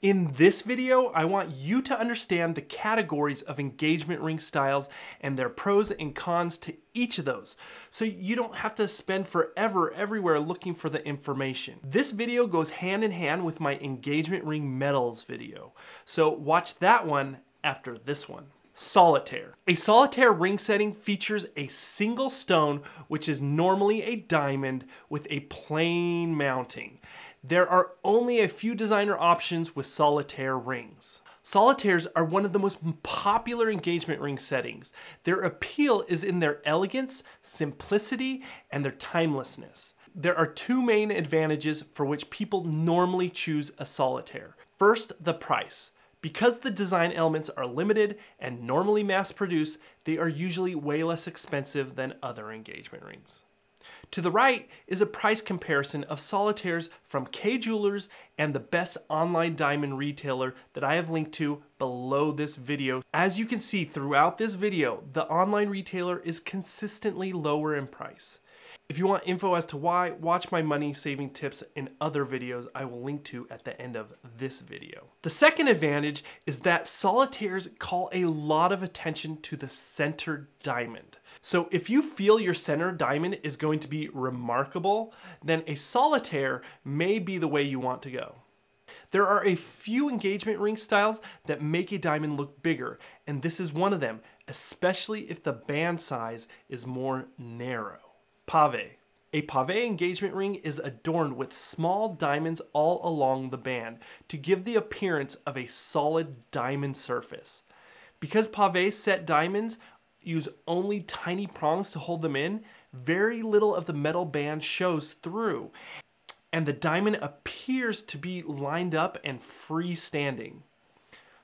In this video, I want you to understand the categories of engagement ring styles and their pros and cons to each of those, so you don't have to spend forever everywhere looking for the information. This video goes hand in hand with my engagement ring medals video, so watch that one after this one. Solitaire. A solitaire ring setting features a single stone, which is normally a diamond, with a plain mounting there are only a few designer options with solitaire rings. Solitaires are one of the most popular engagement ring settings. Their appeal is in their elegance, simplicity, and their timelessness. There are two main advantages for which people normally choose a solitaire. First, the price. Because the design elements are limited and normally mass produced, they are usually way less expensive than other engagement rings. To the right is a price comparison of solitaires from K Jewelers and the best online diamond retailer that I have linked to below this video. As you can see throughout this video, the online retailer is consistently lower in price. If you want info as to why, watch my money saving tips and other videos I will link to at the end of this video. The second advantage is that solitaires call a lot of attention to the center diamond. So if you feel your center diamond is going to be remarkable, then a solitaire may be the way you want to go. There are a few engagement ring styles that make a diamond look bigger, and this is one of them, especially if the band size is more narrow. Pave. A pave engagement ring is adorned with small diamonds all along the band to give the appearance of a solid diamond surface. Because pave set diamonds use only tiny prongs to hold them in, very little of the metal band shows through, and the diamond appears to be lined up and freestanding.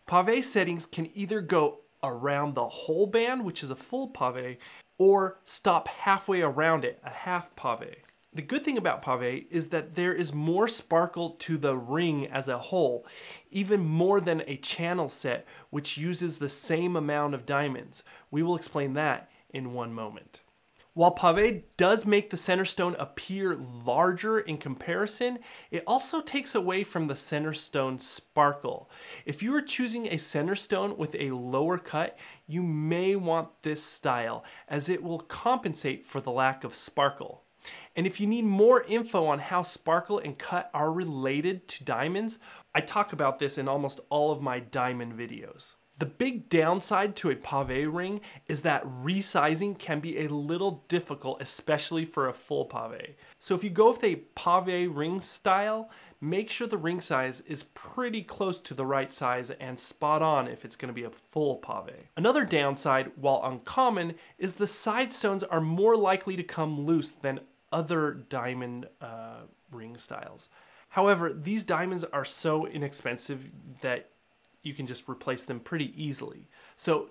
Pave settings can either go around the whole band, which is a full pave, or stop halfway around it, a half pave. The good thing about pave is that there is more sparkle to the ring as a whole, even more than a channel set which uses the same amount of diamonds. We will explain that in one moment. While pave does make the center stone appear larger in comparison, it also takes away from the center stone sparkle. If you are choosing a center stone with a lower cut, you may want this style as it will compensate for the lack of sparkle. And if you need more info on how sparkle and cut are related to diamonds, I talk about this in almost all of my diamond videos. The big downside to a pave ring is that resizing can be a little difficult, especially for a full pave. So if you go with a pave ring style, make sure the ring size is pretty close to the right size and spot on if it's gonna be a full pave. Another downside, while uncommon, is the side stones are more likely to come loose than other diamond uh, ring styles. However, these diamonds are so inexpensive that you can just replace them pretty easily. So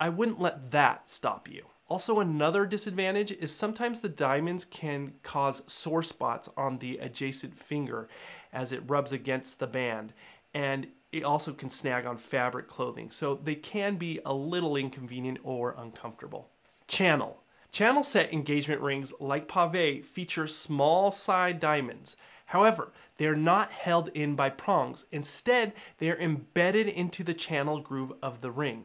I wouldn't let that stop you. Also, another disadvantage is sometimes the diamonds can cause sore spots on the adjacent finger as it rubs against the band, and it also can snag on fabric clothing, so they can be a little inconvenient or uncomfortable. Channel. Channel set engagement rings like pave feature small side diamonds. However, they are not held in by prongs. Instead, they are embedded into the channel groove of the ring.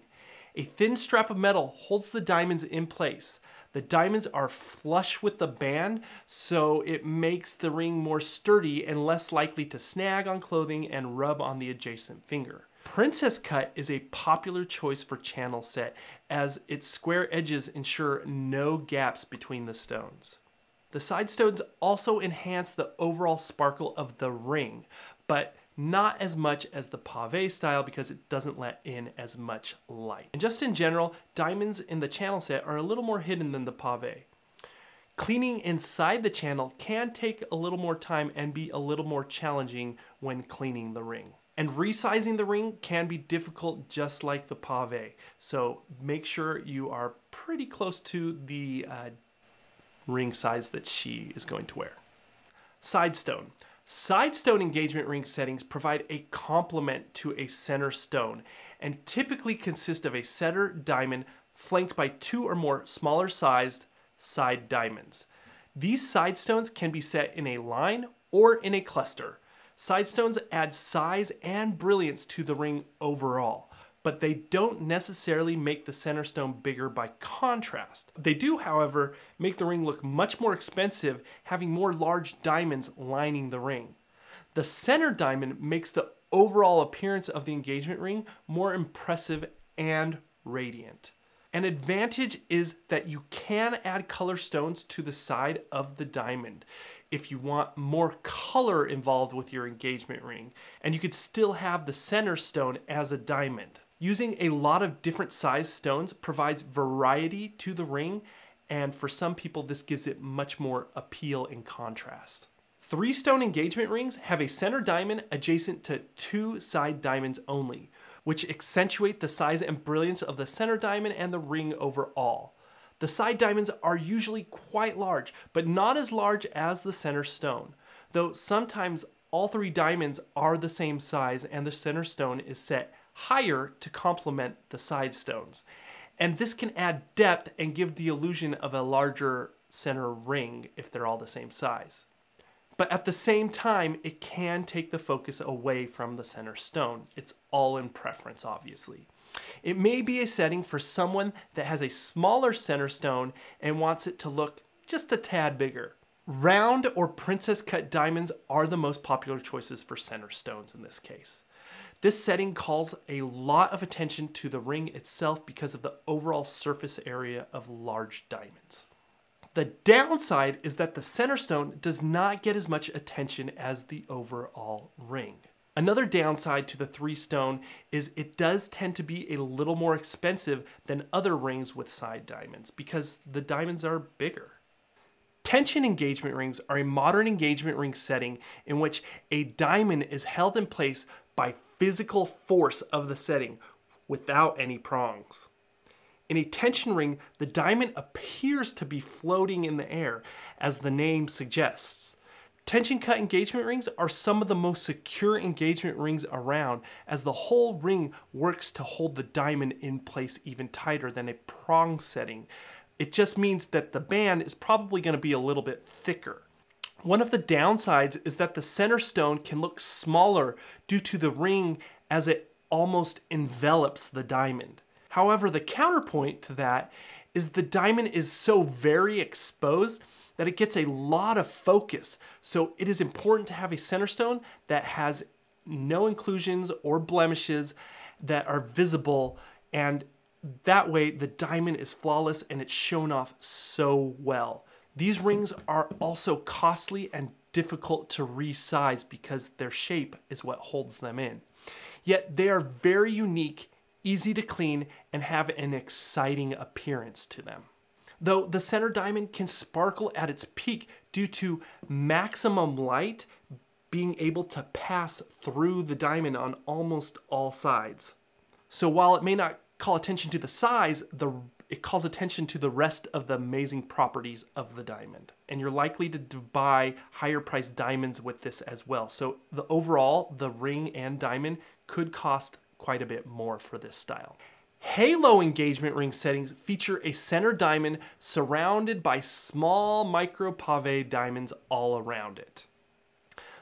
A thin strap of metal holds the diamonds in place. The diamonds are flush with the band, so it makes the ring more sturdy and less likely to snag on clothing and rub on the adjacent finger. Princess Cut is a popular choice for channel set as its square edges ensure no gaps between the stones. The side stones also enhance the overall sparkle of the ring, but not as much as the pave style because it doesn't let in as much light. And just in general, diamonds in the channel set are a little more hidden than the pave. Cleaning inside the channel can take a little more time and be a little more challenging when cleaning the ring. And resizing the ring can be difficult just like the pave. So make sure you are pretty close to the uh, ring size that she is going to wear. Side stone. Side stone engagement ring settings provide a complement to a center stone and typically consist of a center diamond flanked by two or more smaller sized side diamonds. These side stones can be set in a line or in a cluster. Side stones add size and brilliance to the ring overall, but they don't necessarily make the center stone bigger by contrast. They do, however, make the ring look much more expensive, having more large diamonds lining the ring. The center diamond makes the overall appearance of the engagement ring more impressive and radiant. An advantage is that you can add color stones to the side of the diamond if you want more color involved with your engagement ring. And you could still have the center stone as a diamond. Using a lot of different size stones provides variety to the ring. And for some people, this gives it much more appeal and contrast. Three stone engagement rings have a center diamond adjacent to two side diamonds only, which accentuate the size and brilliance of the center diamond and the ring overall. The side diamonds are usually quite large, but not as large as the center stone, though sometimes all three diamonds are the same size and the center stone is set higher to complement the side stones. And this can add depth and give the illusion of a larger center ring if they're all the same size. But at the same time, it can take the focus away from the center stone. It's all in preference, obviously. It may be a setting for someone that has a smaller center stone and wants it to look just a tad bigger. Round or princess cut diamonds are the most popular choices for center stones in this case. This setting calls a lot of attention to the ring itself because of the overall surface area of large diamonds. The downside is that the center stone does not get as much attention as the overall ring. Another downside to the three stone is it does tend to be a little more expensive than other rings with side diamonds because the diamonds are bigger. Tension engagement rings are a modern engagement ring setting in which a diamond is held in place by physical force of the setting without any prongs. In a tension ring, the diamond appears to be floating in the air, as the name suggests. Tension cut engagement rings are some of the most secure engagement rings around as the whole ring works to hold the diamond in place even tighter than a prong setting. It just means that the band is probably going to be a little bit thicker. One of the downsides is that the center stone can look smaller due to the ring as it almost envelops the diamond. However, the counterpoint to that is the diamond is so very exposed that it gets a lot of focus. So it is important to have a center stone that has no inclusions or blemishes that are visible and that way the diamond is flawless and it's shown off so well. These rings are also costly and difficult to resize because their shape is what holds them in. Yet they are very unique, easy to clean, and have an exciting appearance to them though the center diamond can sparkle at its peak due to maximum light being able to pass through the diamond on almost all sides. So while it may not call attention to the size, the, it calls attention to the rest of the amazing properties of the diamond. And you're likely to buy higher priced diamonds with this as well. So the overall, the ring and diamond could cost quite a bit more for this style. Halo engagement ring settings feature a center diamond surrounded by small micro pave diamonds all around it.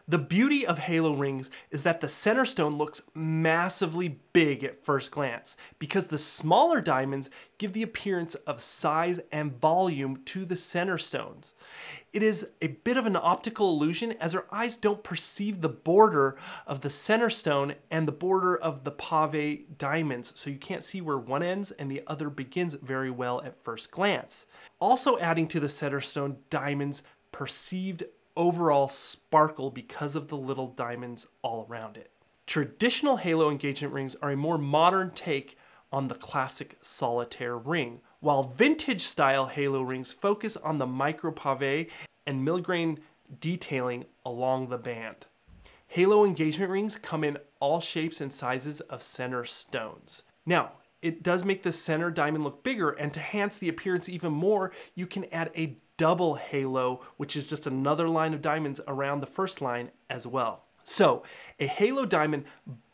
The beauty of halo rings is that the center stone looks massively big at first glance because the smaller diamonds give the appearance of size and volume to the center stones. It is a bit of an optical illusion as our eyes don't perceive the border of the center stone and the border of the pave diamonds, so you can't see where one ends and the other begins very well at first glance. Also adding to the center stone diamonds perceived overall sparkle because of the little diamonds all around it. Traditional halo engagement rings are a more modern take on the classic solitaire ring, while vintage style halo rings focus on the micro pave and milgrain detailing along the band. Halo engagement rings come in all shapes and sizes of center stones. Now, it does make the center diamond look bigger and to enhance the appearance even more, you can add a double halo, which is just another line of diamonds around the first line as well. So a halo diamond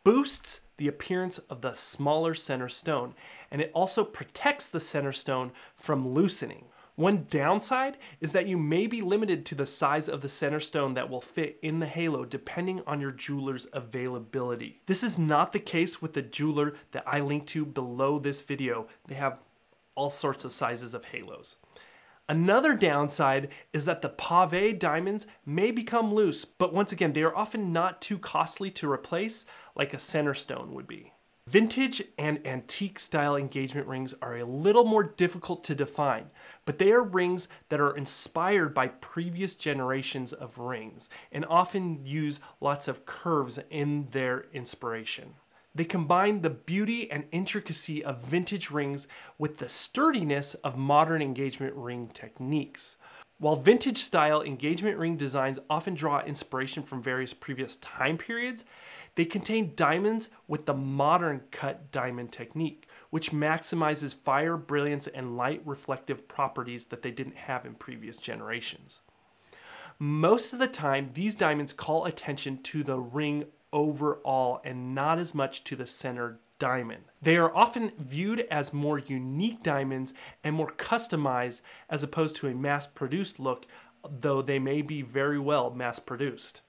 boosts the appearance of the smaller center stone, and it also protects the center stone from loosening. One downside is that you may be limited to the size of the center stone that will fit in the halo depending on your jeweler's availability. This is not the case with the jeweler that I link to below this video. They have all sorts of sizes of halos. Another downside is that the pave diamonds may become loose, but once again, they are often not too costly to replace like a center stone would be. Vintage and antique style engagement rings are a little more difficult to define, but they are rings that are inspired by previous generations of rings and often use lots of curves in their inspiration. They combine the beauty and intricacy of vintage rings with the sturdiness of modern engagement ring techniques. While vintage style engagement ring designs often draw inspiration from various previous time periods, they contain diamonds with the modern cut diamond technique, which maximizes fire, brilliance, and light reflective properties that they didn't have in previous generations. Most of the time, these diamonds call attention to the ring overall and not as much to the center diamond. They are often viewed as more unique diamonds and more customized as opposed to a mass-produced look, though they may be very well mass-produced.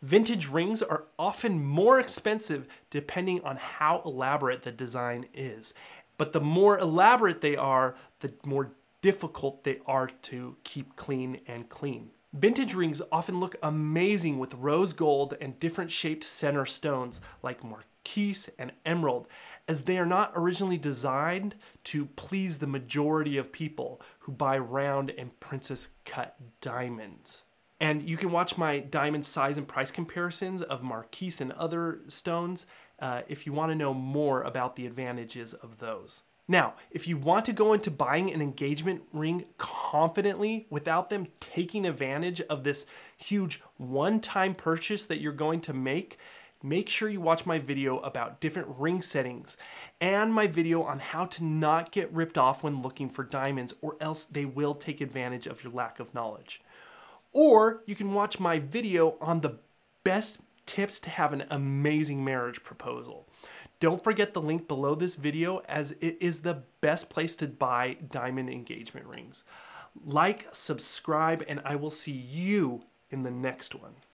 Vintage rings are often more expensive depending on how elaborate the design is. But the more elaborate they are, the more difficult they are to keep clean and clean. Vintage rings often look amazing with rose gold and different shaped center stones like marquise and emerald, as they are not originally designed to please the majority of people who buy round and princess cut diamonds. And you can watch my diamond size and price comparisons of marquise and other stones uh, if you want to know more about the advantages of those. Now, if you want to go into buying an engagement ring confidently without them taking advantage of this huge one-time purchase that you're going to make, make sure you watch my video about different ring settings and my video on how to not get ripped off when looking for diamonds or else they will take advantage of your lack of knowledge. Or you can watch my video on the best tips to have an amazing marriage proposal. Don't forget the link below this video as it is the best place to buy diamond engagement rings. Like, subscribe, and I will see you in the next one.